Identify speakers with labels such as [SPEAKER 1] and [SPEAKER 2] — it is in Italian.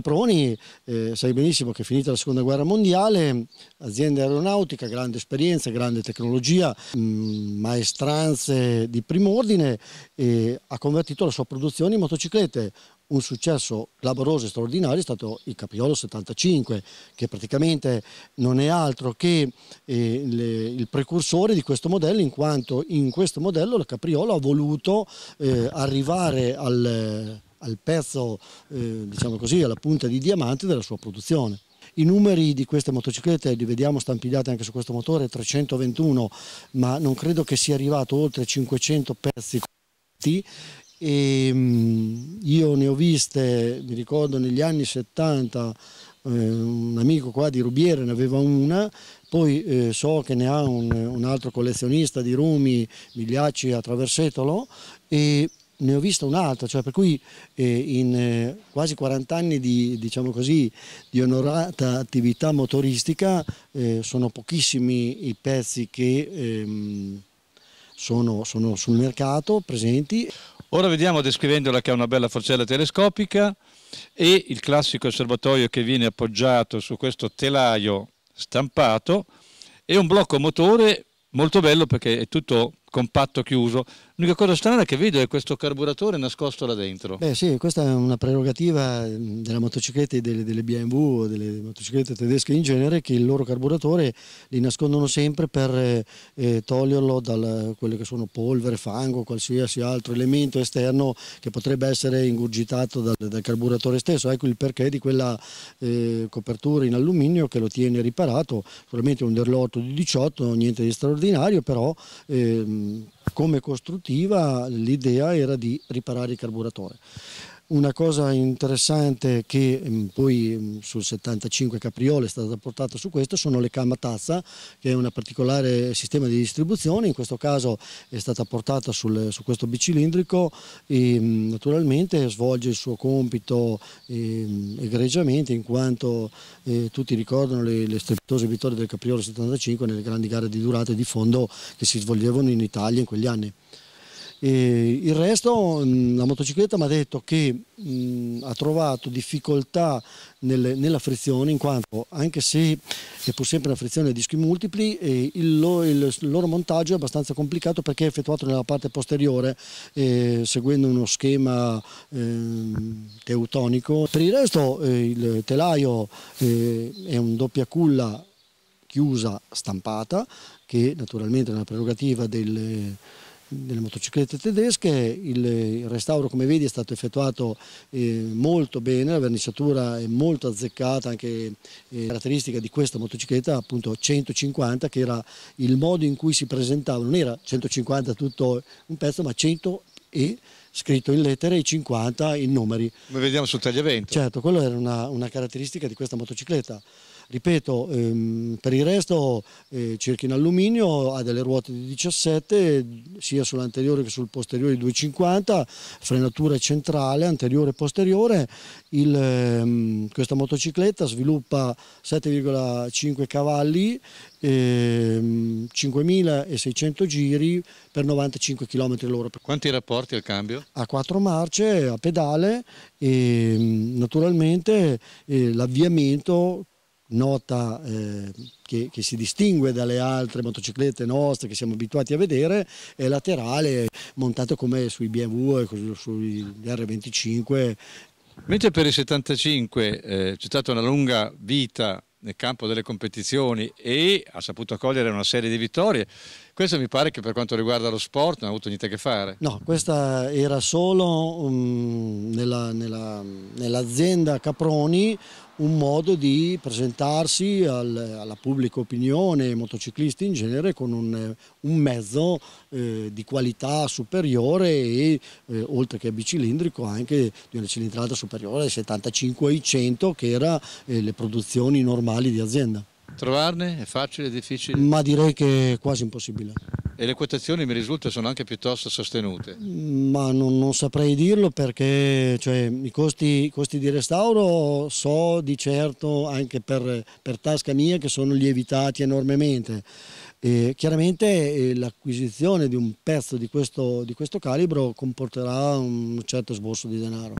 [SPEAKER 1] Caproni, eh, sai benissimo che finita la seconda guerra mondiale, azienda aeronautica, grande esperienza, grande tecnologia, mh, mm, maestranze di prim'ordine, eh, ha convertito la sua produzione in motociclette. Un successo laboroso e straordinario è stato il Capriolo 75, che praticamente non è altro che eh, le, il precursore di questo modello, in quanto in questo modello la Capriolo ha voluto eh, arrivare al al pezzo, eh, diciamo così, alla punta di diamante della sua produzione. I numeri di queste motociclette li vediamo stampigliati anche su questo motore, 321, ma non credo che sia arrivato oltre 500 pezzi e ehm, io ne ho viste, mi ricordo negli anni 70, eh, un amico qua di Rubiere ne aveva una, poi eh, so che ne ha un, un altro collezionista di rumi, Migliacci a Traversetolo e ne ho vista un'altra, cioè per cui eh, in eh, quasi 40 anni di, diciamo così, di onorata attività motoristica eh, sono pochissimi i pezzi che ehm, sono, sono, sul mercato presenti.
[SPEAKER 2] Ora vediamo descrivendola che ha una bella forcella telescopica e il classico osservatorio che viene appoggiato su questo telaio stampato e un blocco motore molto bello perché è tutto compatto chiuso. L'unica cosa strana che vedo è questo carburatore nascosto là dentro. Beh
[SPEAKER 1] sì, questa è una prerogativa mm, della motocicletta delle, delle, BMW o delle motociclette tedesche in genere che il loro carburatore li nascondono sempre per eh, eh toglierlo da quelle che sono polvere, fango, qualsiasi altro elemento esterno che potrebbe essere ingurgitato dal, dal carburatore stesso. Ecco il perché di quella eh, copertura in alluminio che lo tiene riparato, sicuramente un derlotto di 18, niente di straordinario, però... Eh, come costruttiva l'idea era di riparare il carburatore. Una cosa interessante che mm, poi mm, sul 75 Capriole è stata portata su questo sono le camatazza, che è un particolare sistema di distribuzione, in questo caso è stata portata sul, su questo bicilindrico e mm, naturalmente svolge il suo compito eh, egregiamente in quanto eh, tutti ricordano le, le strepitose vittorie del Capriole 75 nelle grandi gare di durata e di fondo che si svolgevano in Italia in quegli anni. E il resto mm, la motocicletta mi ha detto che mh, mm, ha trovato difficoltà nel, nella frizione in quanto anche se è pur sempre una frizione a dischi multipli il, lo, il, il, loro montaggio è abbastanza complicato perché è effettuato nella parte posteriore eh, seguendo uno schema eh, teutonico. Per il resto eh, il telaio eh, è un doppia culla chiusa stampata che naturalmente è una prerogativa del delle motociclette tedesche, il restauro come vedi è stato effettuato eh, molto bene, la verniciatura è molto azzeccata, anche eh, caratteristica di questa motocicletta appunto 150 che era il modo in cui si presentava, non era 150 tutto un pezzo ma 100 e scritto in lettere e 50 in numeri. Come
[SPEAKER 2] vediamo sul tagliavento.
[SPEAKER 1] Certo, quella era una, una caratteristica di questa motocicletta. Ripeto, ehm, per il resto eh, cerchi in alluminio, ha delle ruote di 17, sia sull'anteriore che sul posteriore di 2,50, frenatura centrale, anteriore e posteriore. Il, ehm, questa motocicletta sviluppa 7,5 cavalli, ehm, 5.600 giri per 95 km l'ora.
[SPEAKER 2] Quanti rapporti al cambio?
[SPEAKER 1] A quattro marce, a pedale e mm, naturalmente eh, l'avviamento nota eh, che, che, si distingue dalle altre motociclette nostre che siamo abituati a vedere è laterale montato come sui BMW e sui R25
[SPEAKER 2] Mentre per il 75 eh, c'è stata una lunga vita nel campo delle competizioni e ha saputo cogliere una serie di vittorie. Questo mi pare che per quanto riguarda lo sport non ha avuto niente a che fare.
[SPEAKER 1] No, questa era solo um, nell'azienda nella, nell Caproni un modo di presentarsi al, alla pubblica opinione, ai motociclisti in genere, con un, eh, un mezzo eh, di qualità superiore e eh, oltre che bicilindrico anche di una cilindrata superiore ai 75 ai 100 che erano eh, le produzioni normali di azienda.
[SPEAKER 2] Trovarne è facile, difficile? Ma
[SPEAKER 1] direi che è quasi impossibile
[SPEAKER 2] e le quotazioni mi risulta sono anche piuttosto sostenute.
[SPEAKER 1] Ma non, non saprei dirlo perché cioè, i, costi, i, costi, di restauro so di certo anche per, per tasca mia che sono lievitati enormemente. E chiaramente eh, l'acquisizione di un pezzo di questo, di questo calibro comporterà un certo sborso di denaro.